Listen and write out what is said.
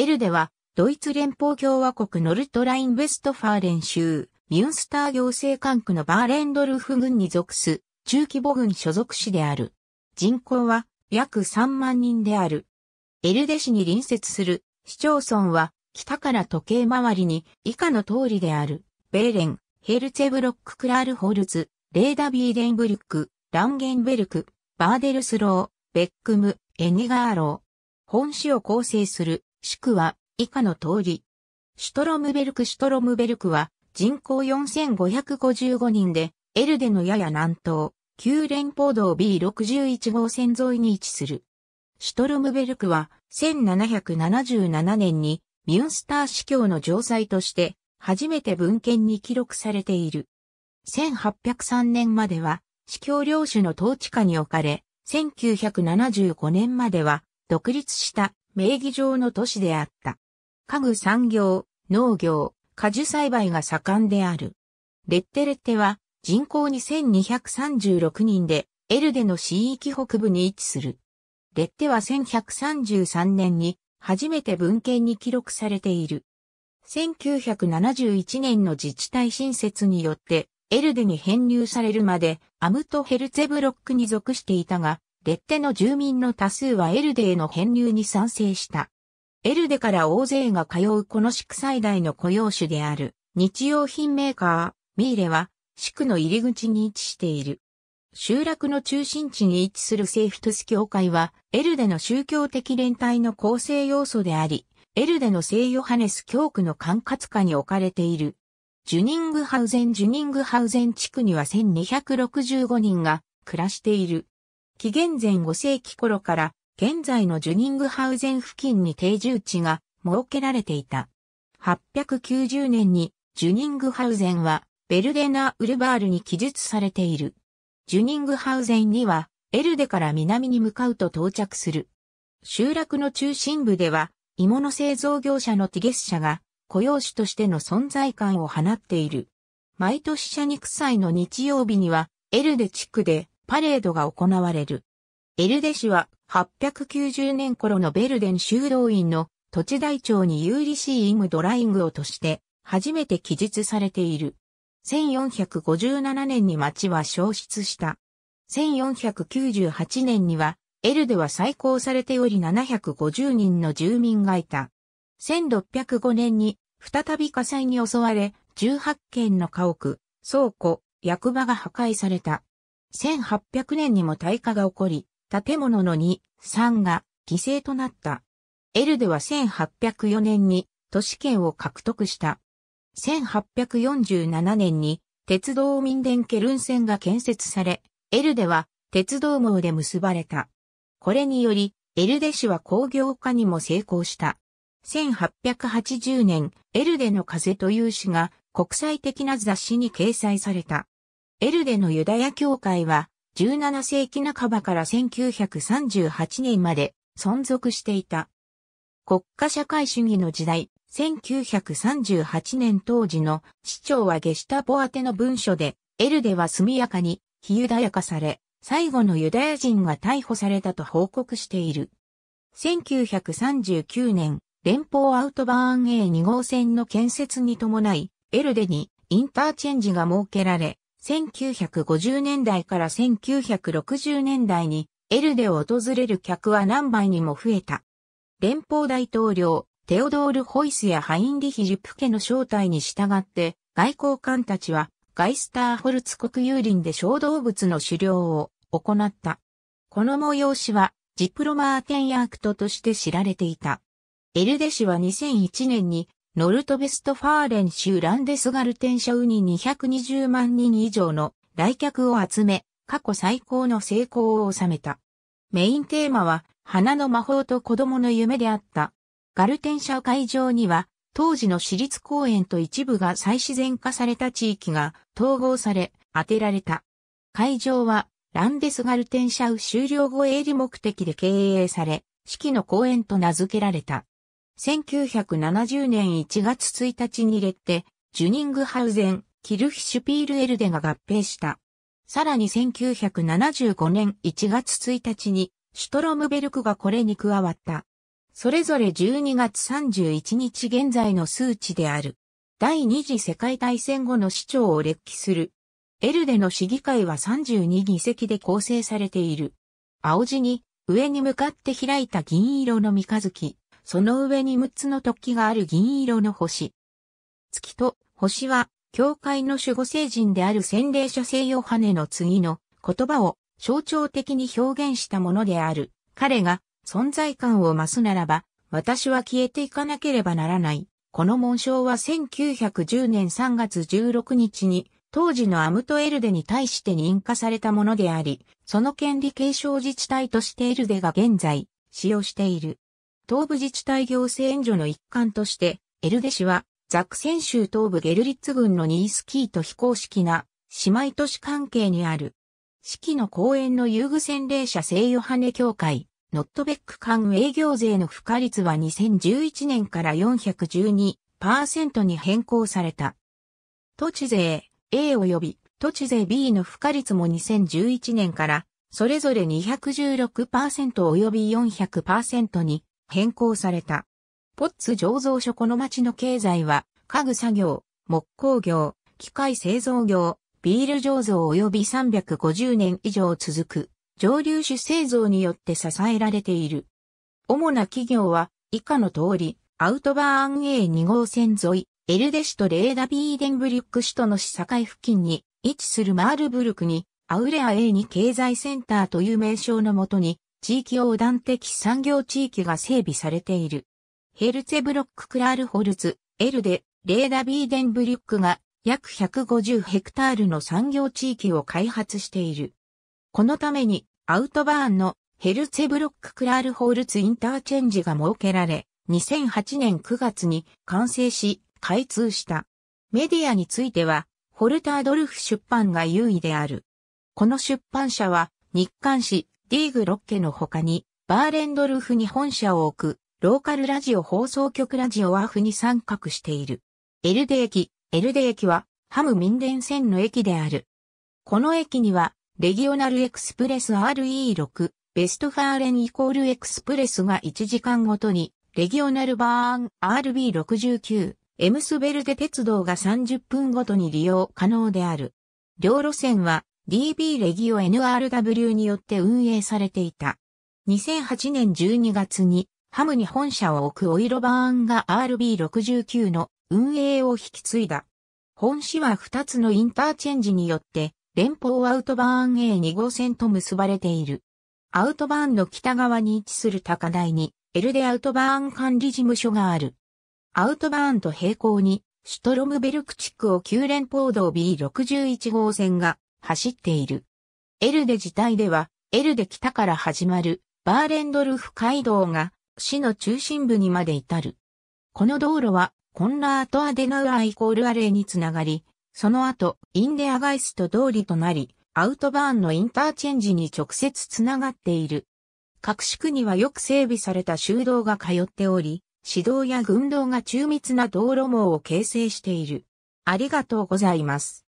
エルデは、ドイツ連邦共和国ノルトライン・ウェストファーレン州、ミュンスター行政管区のバーレンドルフ軍に属す、中規模軍所属市である。人口は、約3万人である。エルデ市に隣接する、市町村は、北から時計回りに、以下の通りである、ベーレン、ヘルツェブロック・クラールホルズ、レーダ・ビーデンブルック、ランゲンベルク、バーデルスロー、ベックム、エニガーロー。本市を構成する宿は以下の通り。シュトロムベルクシュトロムベルクは人口4555人で、エルデのやや南東、旧連邦道 B61 号線沿いに位置する。シュトロムベルクは1777年にミュンスター司教の城塞として初めて文献に記録されている。1803年までは司教領主の統治下に置かれ、1975年までは独立した名義上の都市であった。家具産業、農業、果樹栽培が盛んである。レッテレッテは人口2236人でエルデの市域北部に位置する。レッテは1133年に初めて文献に記録されている。1971年の自治体新設によってエルデに編入されるまでアムトヘルツェブロックに属していたが、レッテの住民の多数はエルデへの編入に賛成した。エルデから大勢が通うこの地区最大の雇用種である日用品メーカー、ミーレは地区の入り口に位置している。集落の中心地に位置するセーフトス教会は、エルデの宗教的連帯の構成要素であり、エルデの聖ヨハネス教区の管轄下に置かれている。ジュニングハウゼンジュニングハウゼン地区には1265人が暮らしている。紀元前5世紀頃から現在のジュニングハウゼン付近に定住地が設けられていた。890年にジュニングハウゼンはベルデナ・ウルバールに記述されている。ジュニングハウゼンにはエルデから南に向かうと到着する。集落の中心部では鋳物製造業者のティゲス社が雇用主としての存在感を放っている。毎年社肉祭の日曜日にはエルデ地区でパレードが行われる。エルデ市は890年頃のベルデン修道院の土地台帳に有利シーイムドライングをとして初めて記述されている。1457年に町は消失した。1498年にはエルデは再興されており750人の住民がいた。1605年に再び火災に襲われ18軒の家屋、倉庫、役場が破壊された。1800年にも大火が起こり、建物の2、3が犠牲となった。エルデは1804年に都市圏を獲得した。1847年に鉄道民電ケルン線が建設され、エルデは鉄道網で結ばれた。これにより、エルデ市は工業化にも成功した。1880年、エルデの風という詩が国際的な雑誌に掲載された。エルデのユダヤ教会は17世紀半ばから1938年まで存続していた。国家社会主義の時代、1938年当時の市長はゲシタポ宛ての文書で、エルデは速やかに非ユダヤ化され、最後のユダヤ人が逮捕されたと報告している。1939年、連邦アウトバーン A2 号線の建設に伴い、エルデにインターチェンジが設けられ、1950年代から1960年代にエルデを訪れる客は何倍にも増えた。連邦大統領、テオドール・ホイスやハインリヒ・ジュプケの招待に従って、外交官たちはガイスターホルツ国有林で小動物の狩猟を行った。この催しはジプロマーテンヤークトとして知られていた。エルデ氏は2001年にノルトベストファーレン州ランデスガルテン社ウに220万人以上の来客を集め、過去最高の成功を収めた。メインテーマは、花の魔法と子供の夢であった。ガルテン社会場には、当時の私立公園と一部が再自然化された地域が統合され、当てられた。会場は、ランデスガルテン社ウ終了後営利目的で経営され、四季の公園と名付けられた。1970年1月1日にレッテ、ジュニングハウゼン、キルヒシュピールエルデが合併した。さらに1975年1月1日に、シュトロムベルクがこれに加わった。それぞれ12月31日現在の数値である。第二次世界大戦後の市長を列記する。エルデの市議会は32議席で構成されている。青地に、上に向かって開いた銀色の三日月。その上に6つの突起がある銀色の星。月と星は、教会の守護聖人である洗礼者聖ヨハネの次の言葉を象徴的に表現したものである。彼が存在感を増すならば、私は消えていかなければならない。この紋章は1910年3月16日に、当時のアムトエルデに対して認可されたものであり、その権利継承自治体としてエルデが現在使用している。東部自治体行政援助の一環として、エルデ市は、ザクセン州東部ゲルリッツ郡のニースキーと非公式な姉妹都市関係にある。四季の公園の遊具洗礼者聖ヨハネ協会、ノットベック間営業税の付加率は2011年から412%に変更された。土地税 A 及び土地税 B の付加率も2011年からそれぞれ216%及び400%に変更された。ポッツ醸造所この町の経済は、家具作業、木工業、機械製造業、ビール醸造及び350年以上続く蒸留酒製造によって支えられている。主な企業は以下の通り、アウトバーン A2 号線沿い、エルデシトとレーダビーデンブリュック首都の市境付近に位置するマールブルクに、アウレア A2 経済センターという名称のもとに地域横断的産業地域が整備されている。ヘルツェブロッククラールホルツ、エルデ、レーダビーデンブリュックが約150ヘクタールの産業地域を開発している。このためにアウトバーンのヘルツェブロッククラールホールツインターチェンジが設けられ、2008年9月に完成し、開通した。メディアについては、ホルタードルフ出版が優位である。この出版社は、日刊誌、ディーグロッケの他に、バーレンドルフに本社を置く、ローカルラジオ放送局ラジオワーフに参画している。エルデ駅、エルデ駅は、ハム民電線の駅である。この駅には、レギオナルエクスプレス RE6、ベストファーレンイコールエクスプレスが1時間ごとに、レギオナルバーン RB69、エムスベルデ鉄道が30分ごとに利用可能である。両路線は DB レギオ NRW によって運営されていた。2008年12月にハムに本社を置くオイロバーンが RB69 の運営を引き継いだ。本市は2つのインターチェンジによって連邦アウトバーン A2 号線と結ばれている。アウトバーンの北側に位置する高台にエルデアウトバーン管理事務所がある。アウトバーンと並行にシュトロムベルク地区を9連邦道 B61 号線が走っている。エルデ自体では、エルデ北から始まるバーレンドルフ街道が市の中心部にまで至る。この道路はコンラート・アデナウアイコールアレーにつながり、その後インデアガイスト通りとなり、アウトバーンのインターチェンジに直接つながっている。各地区にはよく整備された修道が通っており、指導や軍道が中密な道路網を形成している。ありがとうございます。